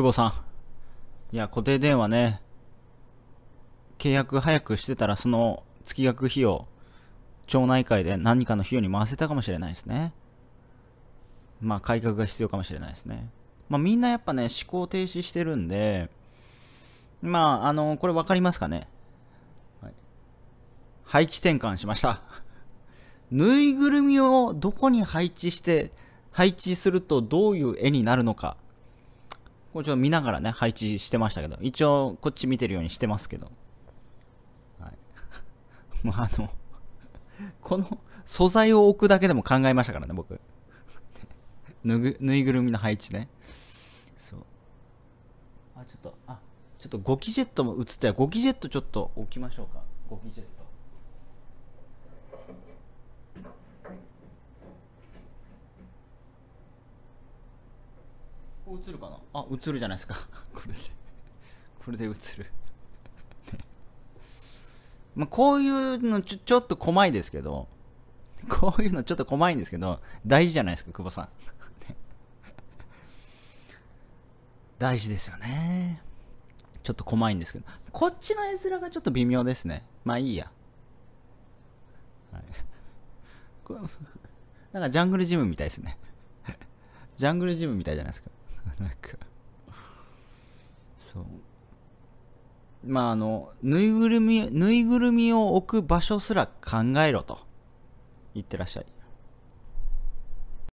久保さん。いや、固定電話ね、契約早くしてたら、その月額費用、町内会で何かの費用に回せたかもしれないですね。まあ、改革が必要かもしれないですね。まあ、みんなやっぱね、思考停止してるんで、まあ、あの、これ分かりますかね、はい、配置転換しました。ぬいぐるみをどこに配置して、配置するとどういう絵になるのか。これちょっと見ながらね、配置してましたけど、一応こっち見てるようにしてますけど。はい。も うあのこの素材を置くだけでも考えましたからね、僕。ぬぐ、ぬいぐるみの配置ね。そう。あ、ちょっと、あ、ちょっとゴキジェットも映ってゴキジェットちょっと置きましょうか。ゴキジェット。こう映るかなあ映るじゃないですか これでこれで映るまあこういうのちょちょっと怖いですけどこういうのちょっと怖いんですけど大事じゃないですか久保さん ね、大事ですよねちょっと怖いんですけどこっちの絵面がちょっと微妙ですねまあいいや、はい、なんかジャングルジムみたいですね ジャングルジムみたいじゃないですか なんかそうまああのぬいぐるみぬいぐるみを置く場所すら考えろと言ってらっしゃい